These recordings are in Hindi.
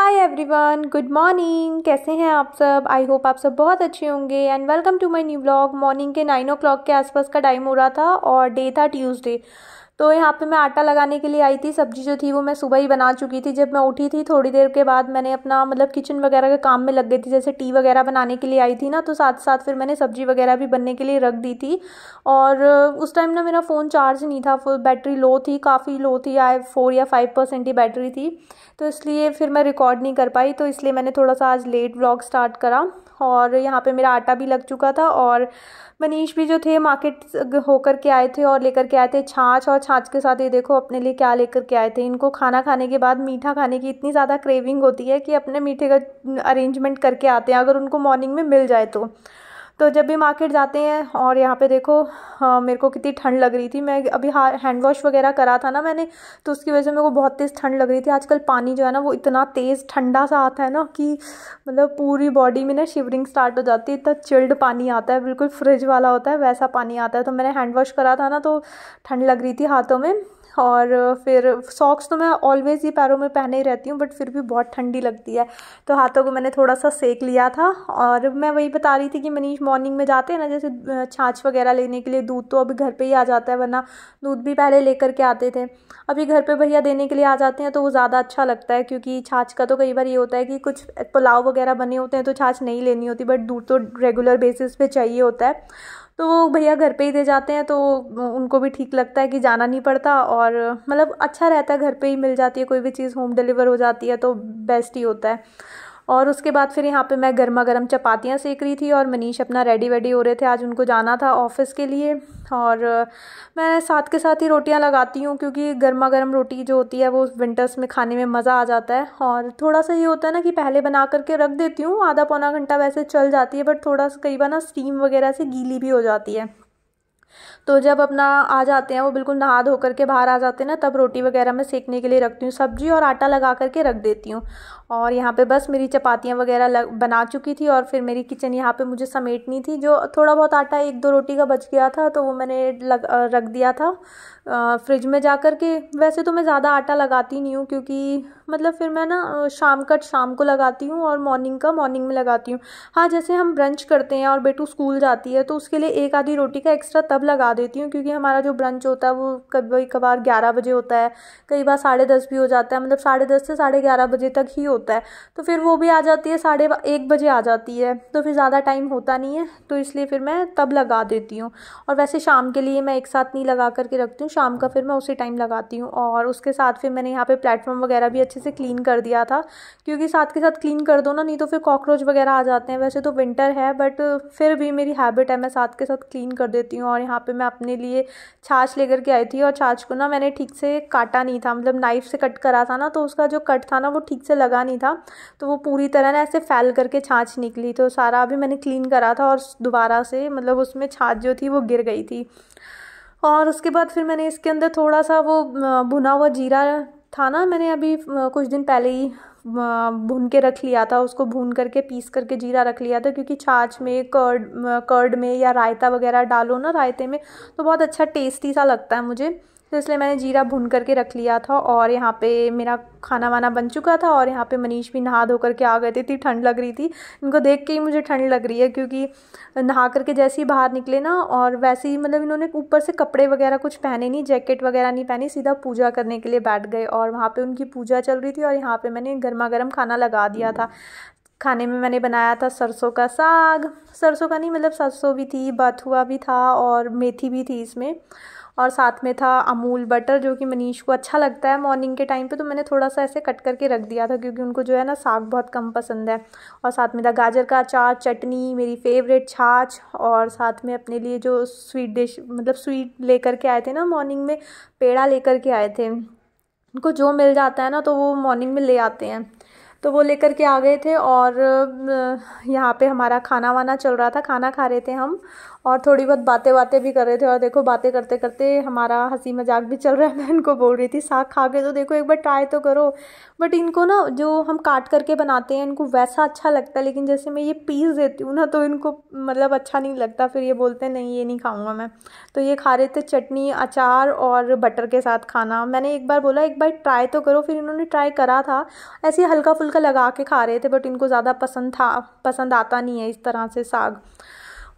हाय एवरीवन गुड मॉर्निंग कैसे हैं आप सब आई होप आप सब बहुत अच्छे होंगे and welcome to my new blog morning के नाइन ओ क्लॉक के आसपास का टाइम हो रहा था और डे था ट्यूसडे तो यहाँ पे मैं आटा लगाने के लिए आई थी सब्जी जो थी वो मैं सुबह ही बना चुकी थी जब मैं उठी थी थोड़ी देर के बाद मैंने अपना मतलब किचन वगैरह के काम में लग गई थी जैसे टी वगैरह बनाने के लिए आई थी ना तो साथ साथ फिर मैंने सब्जी वगैरह भी बनने के लिए रख दी थी और उस टाइम ना मेरा फ़ोन चार्ज नहीं था फुल बैटरी लो थी काफ़ी लो थी आए फोर या फाइव परसेंट ही बैटरी थी तो इसलिए फिर मैं रिकॉर्ड नहीं कर पाई तो इसलिए मैंने थोड़ा सा आज लेट ब्लॉग स्टार्ट करा और यहाँ पे मेरा आटा भी लग चुका था और मनीष भी जो थे मार्केट होकर के आए थे और लेकर के आए थे छाछ और छाछ के साथ ये देखो अपने लिए क्या लेकर के आए थे इनको खाना खाने के बाद मीठा खाने की इतनी ज़्यादा क्रेविंग होती है कि अपने मीठे का अरेंजमेंट करके आते हैं अगर उनको मॉर्निंग में मिल जाए तो तो जब भी मार्केट जाते हैं और यहाँ पे देखो आ, हाँ, मेरे को कितनी ठंड लग रही थी मैं अभी हा हैंड वॉश वगैरह करा था ना मैंने तो उसकी वजह से मेरे को बहुत तेज़ ठंड लग रही थी आजकल पानी जो है ना वो इतना तेज़ ठंडा सा आता है ना कि मतलब पूरी बॉडी में ना शिवरिंग स्टार्ट हो जाती है इतना चिल्ड पानी आता है बिल्कुल फ्रिज वाला होता है वैसा पानी आता है तो मैंने हैंड वॉश करा था ना तो ठंड लग रही थी हाथों में और फिर सॉक्स तो मैं ऑलवेज़ ही पैरों में पहने ही रहती हूँ बट फिर भी बहुत ठंडी लगती है तो हाथों को मैंने थोड़ा सा सेक लिया था और मैं वही बता रही थी कि मनीष मॉर्निंग में जाते हैं ना जैसे छाछ वगैरह लेने के लिए दूध तो अभी घर पर ही आ जाता है वरना दूध भी पहले लेकर के आते थे अभी घर पर भैया देने के लिए आ जाते हैं तो वो ज़्यादा अच्छा लगता है क्योंकि छाछ का तो कई बार ये होता है कि कुछ पुलाव वगैरह बने होते हैं तो छाछ नहीं लेनी होती बट दूध तो रेगुलर बेसिस पे चाहिए होता है तो वो भैया घर पे ही दे जाते हैं तो उनको भी ठीक लगता है कि जाना नहीं पड़ता और मतलब अच्छा रहता है घर पे ही मिल जाती है कोई भी चीज़ होम डिलीवर हो जाती है तो बेस्ट ही होता है और उसके बाद फिर यहाँ पे मैं गर्मा गर्म चपातियाँ सेक रही थी और मनीष अपना रेडी वेडी हो रहे थे आज उनको जाना था ऑफिस के लिए और मैं साथ के साथ ही रोटियाँ लगाती हूँ क्योंकि गर्मा गर्म रोटी जो होती है वो विंटर्स में खाने में मज़ा आ जाता है और थोड़ा सा ये होता है ना कि पहले बना करके रख देती हूँ आधा पौना घंटा वैसे चल जाती है बट थोड़ा सा कई बार ना स्टीम वगैरह से गीली भी हो जाती है तो जब अपना आ जाते हैं वो बिल्कुल नहा धो करके बाहर आ जाते हैं ना तब रोटी वगैरह मैं सेकने के लिए रखती हूँ सब्जी और आटा लगा करके रख देती हूँ और यहाँ पे बस मेरी चपातियाँ वगैरह लग बना चुकी थी और फिर मेरी किचन यहाँ पे मुझे समेटनी थी जो थोड़ा बहुत आटा एक दो रोटी का बच गया था तो वो मैंने लग रख दिया था फ्रिज में जा कर के वैसे तो मैं ज़्यादा आटा लगाती नहीं हूँ क्योंकि मतलब फिर मैं ना शाम का शाम को लगाती हूँ और मॉर्निंग का मॉर्निंग में लगाती हूँ हाँ जैसे हम ब्रंच करते हैं और बेटू स्कूल जाती है तो उसके लिए एक आधी रोटी का एक्स्ट्रा तब लगा देती हूँ क्योंकि हमारा जो ब्रंच होता है वो कभी कभार ग्यारह बजे होता है कई बार साढ़े दस भी हो जाता है मतलब साढ़े दस से साढ़े ग्यारह बजे तक ही होता है तो फिर वो भी आ जाती है साढ़े एक बजे आ जाती है तो फिर ज़्यादा टाइम होता नहीं है तो इसलिए फिर मैं तब लगा देती हूँ और वैसे शाम के लिए मैं एक साथ नहीं लगा करके रखती हूँ शाम का फिर मैं उसी टाइम लगाती हूँ और उसके साथ फिर मैंने यहाँ पर प्लेटफॉर्म वगैरह भी अच्छे से क्लीन कर दिया था क्योंकि साथ के साथ क्लीन कर दो ना नहीं तो फिर कॉकरोच वगैरह आ जाते हैं वैसे तो विंटर है बट फिर भी मेरी हैबिट है मैं साथ के साथ क्लीन कर देती हूँ और यहाँ पर मैं अपने लिए छाछ लेकर के आई थी और छाछ को ना मैंने ठीक से काटा नहीं था मतलब नाइफ से कट करा था ना तो उसका जो कट था ना वो ठीक से लगा नहीं था तो वो पूरी तरह ना ऐसे फैल करके छाछ निकली तो सारा अभी मैंने क्लीन करा था और दोबारा से मतलब उसमें छाछ जो थी वो गिर गई थी और उसके बाद फिर मैंने इसके अंदर थोड़ा सा वो भुना हुआ जीरा था ना मैंने अभी कुछ दिन पहले ही भून के रख लिया था उसको भून करके पीस करके जीरा रख लिया था क्योंकि छाछ में कर्ड कर्ड में या रायता वगैरह डालो ना रायते में तो बहुत अच्छा टेस्टी सा लगता है मुझे तो इसलिए मैंने जीरा भून करके रख लिया था और यहाँ पे मेरा खाना वाना बन चुका था और यहाँ पे मनीष भी नहा धो करके आ गए थे इतनी ठंड लग रही थी इनको देख के ही मुझे ठंड लग रही है क्योंकि नहा करके जैसे ही बाहर निकले ना और वैसे ही मतलब इन्होंने ऊपर से कपड़े वगैरह कुछ पहने नहीं जैकेट वगैरह नहीं पहनी सीधा पूजा करने के लिए बैठ गए और वहाँ पर उनकी पूजा चल रही थी और यहाँ पर मैंने गर्मा गर्म खाना लगा दिया था खाने में मैंने बनाया था सरसों का साग सरसों का नहीं मतलब सरसों भी थी बथुआ भी था और मेथी भी थी इसमें और साथ में था अमूल बटर जो कि मनीष को अच्छा लगता है मॉर्निंग के टाइम पे तो मैंने थोड़ा सा ऐसे कट करके रख दिया था क्योंकि उनको जो है ना साग बहुत कम पसंद है और साथ में था गाजर का अचार चटनी मेरी फेवरेट छाछ और साथ में अपने लिए जो स्वीट डिश मतलब स्वीट लेकर के आए थे ना मॉर्निंग में पेड़ा लेकर के आए थे उनको जो मिल जाता है ना तो वो मॉर्निंग में ले आते हैं तो वो लेकर के आ गए थे और यहाँ पे हमारा खाना वाना चल रहा था खाना खा रहे थे हम और थोड़ी बहुत बातें बातें भी कर रहे थे और देखो बातें करते करते हमारा हंसी मजाक भी चल रहा है मैं इनको बोल रही थी साग खा के तो देखो एक बार ट्राई तो करो बट इनको ना जो हम काट करके बनाते हैं इनको वैसा अच्छा लगता है लेकिन जैसे मैं ये पीस देती हूँ ना तो इनको मतलब अच्छा नहीं लगता फिर ये बोलते हैं नहीं ये नहीं खाऊँगा मैं तो ये खा रहे थे चटनी अचार और बटर के साथ खाना मैंने एक बार बोला एक बार ट्राई तो करो फिर इन्होंने ट्राई करा था ऐसे हल्का फुल्का लगा के खा रहे थे बट इनको ज़्यादा पसंद था पसंद आता नहीं है इस तरह से साग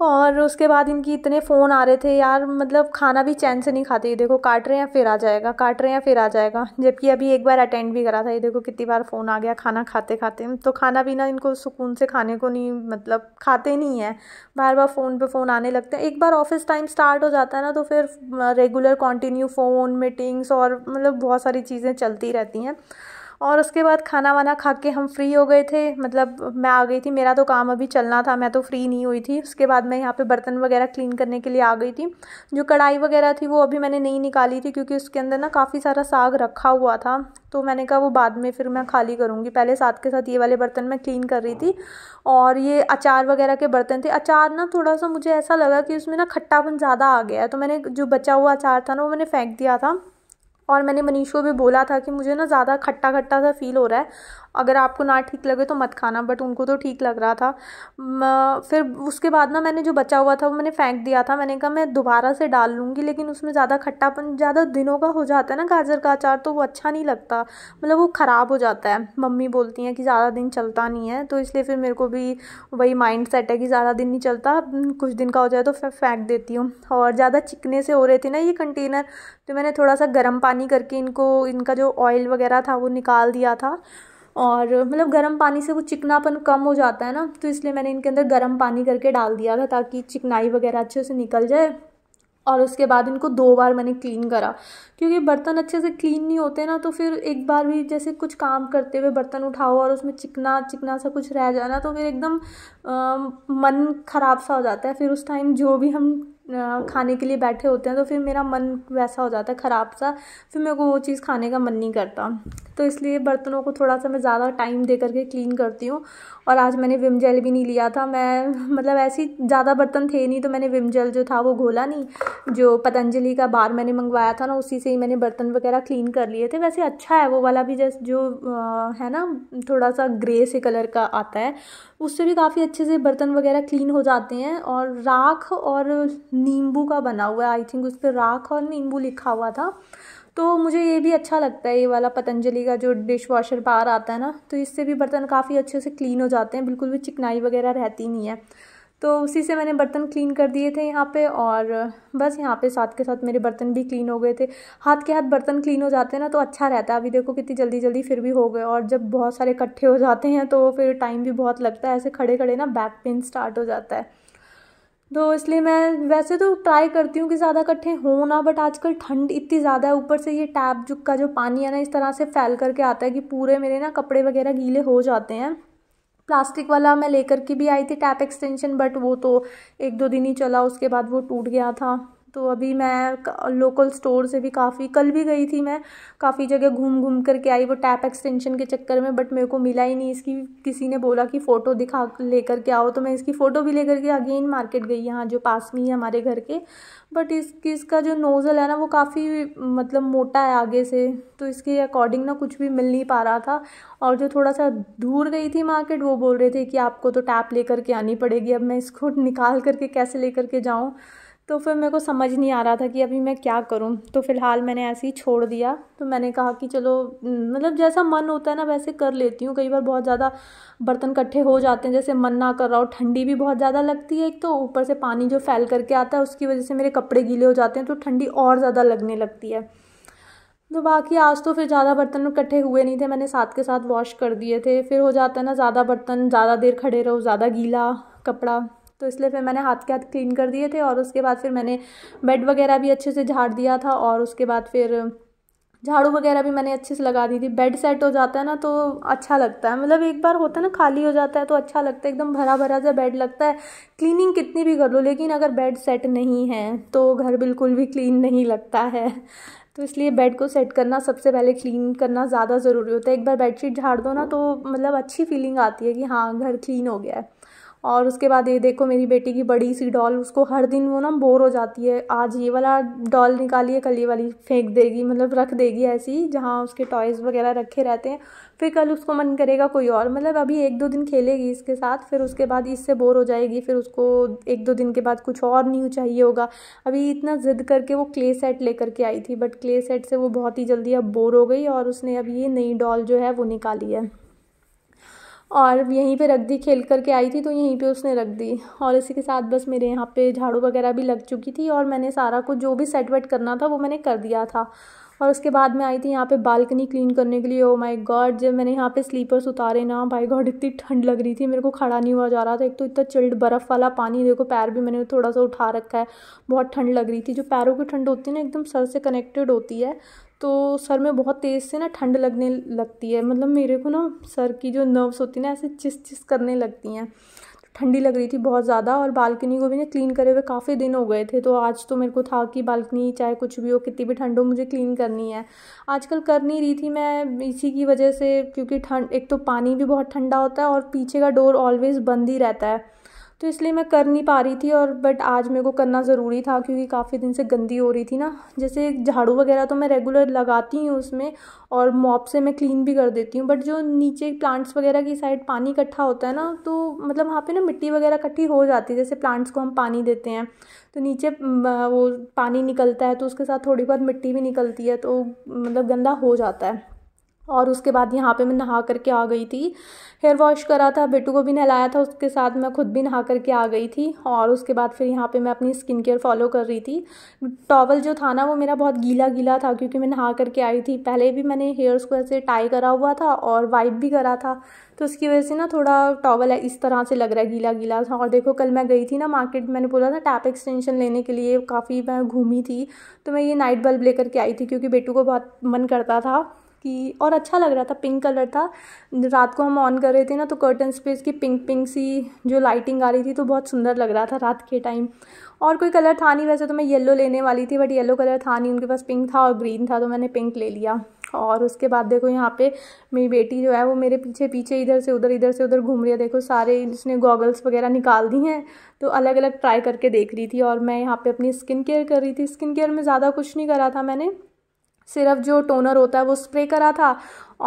और उसके बाद इनकी इतने फ़ोन आ रहे थे यार मतलब खाना भी चैन से नहीं खाते ये देखो काट रहे हैं फिर आ जाएगा काट रहे हैं फिर आ जाएगा जबकि अभी एक बार अटेंड भी करा था ये देखो कितनी बार फ़ोन आ गया खाना खाते खाते तो खाना भी ना इनको सुकून से खाने को नहीं मतलब खाते नहीं हैं बार बार फ़ोन पर फ़ोन आने लगते हैं एक बार ऑफिस टाइम स्टार्ट हो जाता है ना तो फिर रेगुलर कॉन्टिन्यू फ़ोन मीटिंग्स और मतलब बहुत सारी चीज़ें चलती रहती हैं और उसके बाद खाना वाना खा के हम फ्री हो गए थे मतलब मैं आ गई थी मेरा तो काम अभी चलना था मैं तो फ्री नहीं हुई थी उसके बाद मैं यहाँ पे बर्तन वगैरह क्लीन करने के लिए आ गई थी जो कढ़ाई वगैरह थी वो अभी मैंने नहीं निकाली थी क्योंकि उसके अंदर ना काफ़ी सारा साग रखा हुआ था तो मैंने कहा वो बाद में फिर मैं खाली करूँगी पहले साथ के साथ ये वाले बर्तन मैं क्लीन कर रही थी और ये अचार वगैरह के बर्तन थे अचार ना थोड़ा सा मुझे ऐसा लगा कि उसमें ना खट्टापन ज़्यादा आ गया तो मैंने जो बचा हुआ अचार था ना वो मैंने फेंक दिया था और मैंने मनीष को भी बोला था कि मुझे ना ज़्यादा खट्टा खट्टा सा फील हो रहा है अगर आपको ना ठीक लगे तो मत खाना बट उनको तो ठीक लग रहा था फिर उसके बाद ना मैंने जो बचा हुआ था वो मैंने फेंक दिया था मैंने कहा मैं दोबारा से डाल लूँगी लेकिन उसमें ज़्यादा खट्टापन ज़्यादा दिनों का हो जाता है ना गाजर का अचार तो वो अच्छा नहीं लगता मतलब वो ख़राब हो जाता है मम्मी बोलती हैं कि ज़्यादा दिन चलता नहीं है तो इसलिए फिर मेरे को भी वही माइंड सेट है कि ज़्यादा दिन नहीं चलता कुछ दिन का हो जाए तो फिर फेंक देती हूँ और ज़्यादा चिकने से हो रहे थे ना ये कंटेनर तो मैंने थोड़ा सा गर्म पानी करके इनको इनका जो ऑयल वगैरह था वो निकाल दिया था और मतलब गर्म पानी से वो चिकनापन कम हो जाता है ना तो इसलिए मैंने इनके अंदर गर्म पानी करके डाल दिया था ताकि चिकनाई वगैरह अच्छे से निकल जाए और उसके बाद इनको दो बार मैंने क्लीन करा क्योंकि बर्तन अच्छे से क्लीन नहीं होते ना तो फिर एक बार भी जैसे कुछ काम करते हुए बर्तन उठाओ और उसमें चिकना चिकना सा कुछ रह जाना तो फिर एकदम आ, मन ख़राब सा हो जाता है फिर उस टाइम जो भी हम खाने के लिए बैठे होते हैं तो फिर मेरा मन वैसा हो जाता है ख़राब सा फिर मेरे को वो चीज़ खाने का मन नहीं करता तो इसलिए बर्तनों को थोड़ा सा मैं ज़्यादा टाइम दे करके क्लीन करती हूँ और आज मैंने विम जेल भी नहीं लिया था मैं मतलब ऐसे ज़्यादा बर्तन थे नहीं तो मैंने विम जेल जो था वो घोला नहीं जो पतंजलि का बार मैंने मंगवाया था ना उसी से ही मैंने बर्तन वगैरह क्लीन कर लिए थे वैसे अच्छा है वो वाला भी जैसे जो आ, है ना थोड़ा सा ग्रे से कलर का आता है उससे भी काफ़ी अच्छे से बर्तन वगैरह क्लीन हो जाते हैं और राख और नींबू का बना हुआ है आई थिंक उस पर राख और नींबू लिखा हुआ था तो मुझे ये भी अच्छा लगता है ये वाला पतंजलि का जो डिश वॉशर बार आता है ना तो इससे भी बर्तन काफ़ी अच्छे से क्लीन हो जाते हैं बिल्कुल भी चिकनाई वगैरह रहती नहीं है तो उसी से मैंने बर्तन क्लीन कर दिए थे यहाँ पे और बस यहाँ पे साथ के साथ मेरे बर्तन भी क्लीन हो गए थे हाथ के हाथ बर्तन क्लीन हो जाते हैं ना तो अच्छा रहता है अभी देखो कितनी जल्दी जल्दी फिर भी हो गए और जब बहुत सारे इकट्ठे हो जाते हैं तो फिर टाइम भी बहुत लगता है ऐसे खड़े खड़े ना बैक पेन स्टार्ट हो जाता है तो इसलिए मैं वैसे तो ट्राई करती हूँ कि ज़्यादा इकट्ठे हो ना बट आजकल ठंड इतनी ज़्यादा है ऊपर से ये टैब का जो पानी है ना इस तरह से फैल करके आता है कि पूरे मेरे ना कपड़े वगैरह गीले हो जाते हैं प्लास्टिक वाला मैं लेकर के भी आई थी टैप एक्सटेंशन बट वो तो एक दो दिन ही चला उसके बाद वो टूट गया था तो अभी मैं लोकल स्टोर से भी काफ़ी कल भी गई थी मैं काफ़ी जगह घूम घूम करके आई वो टैप एक्सटेंशन के चक्कर में बट मेरे को मिला ही नहीं इसकी किसी ने बोला कि फ़ोटो दिखा लेकर के आओ तो मैं इसकी फ़ोटो भी लेकर के अगेन मार्केट गई यहाँ जो पास में ही हमारे घर के बट इसकी इसका जो नोज़ल है ना वो काफ़ी मतलब मोटा है आगे से तो इसके अकॉर्डिंग ना कुछ भी मिल नहीं पा रहा था और जो थोड़ा सा दूर गई थी मार्केट वो बोल रहे थे कि आपको तो टैप लेकर के आनी पड़ेगी अब मैं इसको निकाल करके कैसे लेकर के जाऊँ तो फिर मेरे को समझ नहीं आ रहा था कि अभी मैं क्या करूँ तो फ़िलहाल मैंने ऐसे ही छोड़ दिया तो मैंने कहा कि चलो मतलब जैसा मन होता है ना वैसे कर लेती हूँ कई बार बहुत ज़्यादा बर्तन इकट्ठे हो जाते हैं जैसे मन ना कर रहा हो ठंडी भी बहुत ज़्यादा लगती है एक तो ऊपर से पानी जो फैल करके आता है उसकी वजह से मेरे कपड़े गीले हो जाते हैं तो ठंडी और ज़्यादा लगने लगती है तो बाकी आज तो फिर ज़्यादा बर्तन इकट्ठे हुए नहीं थे मैंने साथ के साथ वॉश कर दिए थे फिर हो जाता है ना ज़्यादा बर्तन ज़्यादा देर खड़े रहो ज़्यादा गीला कपड़ा तो इसलिए फिर मैंने हाथ के हाथ क्लीन कर दिए थे और उसके बाद फिर मैंने बेड वगैरह भी अच्छे से झाड़ दिया था और उसके बाद फिर झाड़ू वगैरह भी मैंने अच्छे से लगा दी थी बेड सेट हो जाता है ना तो अच्छा लगता है मतलब एक बार होता है ना खाली हो जाता है तो अच्छा लगता है एकदम भरा भरा सा बेड लगता है क्लीनिंग कितनी भी कर लो लेकिन अगर बेड सेट नहीं है तो घर बिल्कुल भी क्लीन नहीं लगता है तो इसलिए बेड को सेट करना सबसे पहले क्लीन करना ज़्यादा ज़रूरी होता है एक बार बेडशीट झाड़ दो ना तो मतलब अच्छी फीलिंग आती है कि हाँ घर क्लीन हो गया है और उसके बाद ये देखो मेरी बेटी की बड़ी सी डॉल उसको हर दिन वो ना बोर हो जाती है आज ये वाला डॉल निकालिए कल ये वाली फेंक देगी मतलब रख देगी ऐसी जहाँ उसके टॉयज़ वगैरह रखे रहते हैं फिर कल उसको मन करेगा कोई और मतलब अभी एक दो दिन खेलेगी इसके साथ फिर उसके बाद इससे बोर हो जाएगी फिर उसको एक दो दिन के बाद कुछ और न्यू चाहिए होगा अभी इतना ज़िद करके वो क्ले सेट ले करके आई थी बट क्ले सेट से वो बहुत ही जल्दी अब बोर हो गई और उसने अब ये नई डॉल जो है वो निकाली है और यहीं पे रख दी खेल करके आई थी तो यहीं पे उसने रख दी और इसी के साथ बस मेरे यहाँ पे झाड़ू वगैरह भी लग चुकी थी और मैंने सारा कुछ जो भी सेट वेट करना था वो मैंने कर दिया था और उसके बाद मैं आई थी यहाँ पे बालकनी क्लीन करने के लिए ओ माय गॉड जब मैंने यहाँ पे स्लीपर्स उतारे ना बाय गॉड इतनी ठंड लग रही थी मेरे को खड़ा नहीं हुआ जा रहा था एक तो इतना चिल्ड बर्फ़ वाला पानी देखो पैर भी मैंने थोड़ा सा उठा रखा है बहुत ठंड लग रही थी जो पैरों की ठंड होती है ना एकदम सर से कनेक्टेड होती है तो सर में बहुत तेज़ से ना ठंड लगने लगती है मतलब मेरे को ना सर की जो नर्व्स होती है ना ऐसे चिस चिस करने लगती हैं ठंडी लग रही थी बहुत ज़्यादा और बालकनी को भी ना क्लीन करे हुए काफ़ी दिन हो गए थे तो आज तो मेरे को था कि बालकनी चाहे कुछ भी हो कितनी भी ठंड हो मुझे क्लीन करनी है आजकल कर नहीं रही थी मैं इसी की वजह से क्योंकि ठंड एक तो पानी भी बहुत ठंडा होता है और पीछे का डोर ऑलवेज़ बंद ही रहता है तो इसलिए मैं कर नहीं पा रही थी और बट आज मेरे को करना ज़रूरी था क्योंकि काफ़ी दिन से गंदी हो रही थी ना जैसे झाड़ू वगैरह तो मैं रेगुलर लगाती हूँ उसमें और मॉप से मैं क्लीन भी कर देती हूँ बट जो नीचे प्लांट्स वगैरह की साइड पानी इकट्ठा होता है ना तो मतलब वहाँ पर ना मिट्टी वगैरह इकट्ठी हो जाती है जैसे प्लांट्स को हम पानी देते हैं तो नीचे वो पानी निकलता है तो उसके साथ थोड़ी बहुत मिट्टी भी निकलती है तो मतलब गंदा हो जाता है और उसके बाद यहाँ पे मैं नहा करके आ गई थी हेयर वॉश करा था बेटू को भी नहलाया था उसके साथ मैं खुद भी नहा करके आ गई थी और उसके बाद फिर यहाँ पे मैं अपनी स्किन केयर फॉलो कर रही थी टॉवल जो था ना वो मेरा बहुत गीला गीला था क्योंकि मैं नहा करके आई थी पहले भी मैंने हेयर्स को ऐसे टाई करा हुआ था और वाइप भी करा था तो उसकी वजह से ना थोड़ा टॉवल इस तरह से लग रहा है गीला गीला था और देखो कल मैं गई थी ना मार्केट मैंने बोला था टैप एक्सटेंशन लेने के लिए काफ़ी मैं घूमी थी तो मैं ये नाइट बल्ब लेकर के आई थी क्योंकि बेटू को बहुत मन करता था कि और अच्छा लग रहा था पिंक कलर था रात को हम ऑन कर रहे थे ना तो कर्टन्स पे इसकी पिंक पिंक सी जो लाइटिंग आ रही थी तो बहुत सुंदर लग रहा था रात के टाइम और कोई कलर था नहीं वैसे तो मैं येलो लेने वाली थी बट येलो कलर था नहीं उनके पास पिंक था और ग्रीन था तो मैंने पिंक ले लिया और उसके बाद देखो यहाँ पे मेरी बेटी जो है वो मेरे पीछे पीछे इधर से उधर इधर से उधर घूम रही है देखो सारे इसने गॉगल्स वगैरह निकाल दी हैं तो अलग अलग ट्राई करके देख रही थी और मैं यहाँ पे अपनी स्किन केयर कर रही थी स्किन केयर में ज़्यादा कुछ नहीं करा था मैंने सिर्फ जो टोनर होता है वो स्प्रे करा था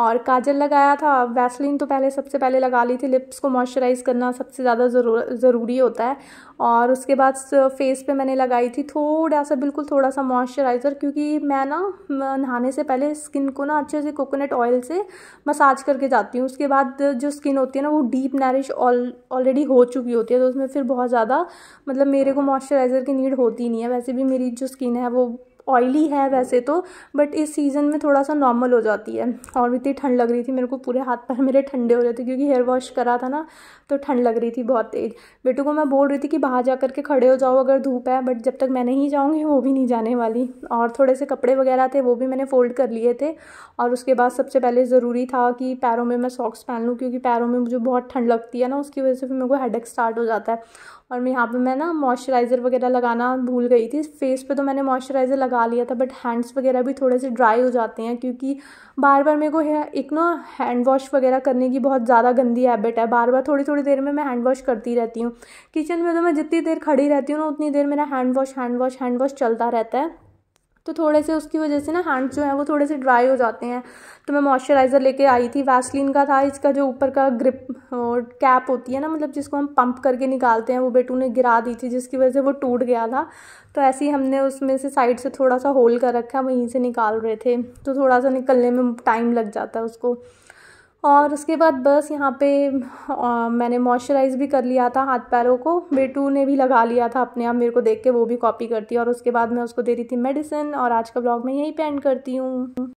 और काजल लगाया था वैसलिन तो पहले सबसे पहले लगा ली थी लिप्स को मॉइस्चराइज़ करना सबसे ज़्यादा ज़रूर ज़रूरी होता है और उसके बाद फेस पे मैंने लगाई थी थोड़ा सा बिल्कुल थोड़ा सा मॉइस्चराइज़र क्योंकि मैं ना नहाने से पहले स्किन को ना अच्छे से कोकोनट ऑयल से मसाज करके जाती हूँ उसके बाद जो स्किन होती है ना वो डीप नरिश ऑलरेडी हो चुकी होती है तो उसमें फिर बहुत ज़्यादा मतलब मेरे को मॉइस्चराइज़र की नीड होती नहीं है वैसे भी मेरी जो स्किन है वो ऑयली है वैसे तो बट इस सीज़न में थोड़ा सा नॉर्मल हो जाती है और इतनी ठंड लग रही थी मेरे को पूरे हाथ पैर मेरे ठंडे हो रहे थे क्योंकि हेयर वॉश करा था ना तो ठंड लग रही थी बहुत तेज़ बेटू को मैं बोल रही थी कि बाहर जा करके के खड़े हो जाओ अगर धूप है बट जब तक मैं नहीं जाऊँगी वो भी नहीं जाने वाली और थोड़े से कपड़े वगैरह थे वो भी मैंने फ़ोल्ड कर लिए थे और उसके बाद सबसे पहले ज़रूरी था कि पैरों में मैं सॉक्स पहन लूँ क्योंकि पैरों में मुझे बहुत ठंड लगती है ना उसकी वजह से फिर मेरे को हेड स्टार्ट हो जाता है और मैं यहाँ पे मैं ना मॉइस्चराइज़र वगैरह लगाना भूल गई थी फेस पे तो मैंने मॉइस्चराइज़र लगा लिया था बट हैंड्स वगैरह भी थोड़े से ड्राई हो जाते हैं क्योंकि बार बार मेरे को एक ना हैंड वॉश वगैरह करने की बहुत ज़्यादा गंदी हैबिट है बार बार थोड़ी थोड़ी देर में मैं हैंड वॉश करती रहती हूँ किचन में तो मैं जितनी देर खड़ी रहती हूँ ना उतनी देर मेरा hand wash hand wash hand wash चलता रहता है तो थोड़े से उसकी वजह से ना हैंड जो है वो थोड़े से ड्राई हो जाते हैं तो मैं मॉइस्चराइज़र लेके आई थी वैसलिन का था इसका जो ऊपर का ग्रिप और कैप होती है ना मतलब जिसको हम पंप करके निकालते हैं वो बेटू ने गिरा दी थी जिसकी वजह से वो टूट गया था तो ऐसे ही हमने उसमें से साइड से थोड़ा सा होल कर रखा वहीं से निकाल रहे थे तो थोड़ा सा निकलने में टाइम लग जाता है उसको और उसके बाद बस यहाँ पे आ, मैंने मॉइस्चराइज़ भी कर लिया था हाथ पैरों को बेटू ने भी लगा लिया था अपने आप मेरे को देख के वो भी कॉपी करती है और उसके बाद मैं उसको दे रही थी मेडिसिन और आज का ब्लॉग मैं यहीं पे एंड करती हूँ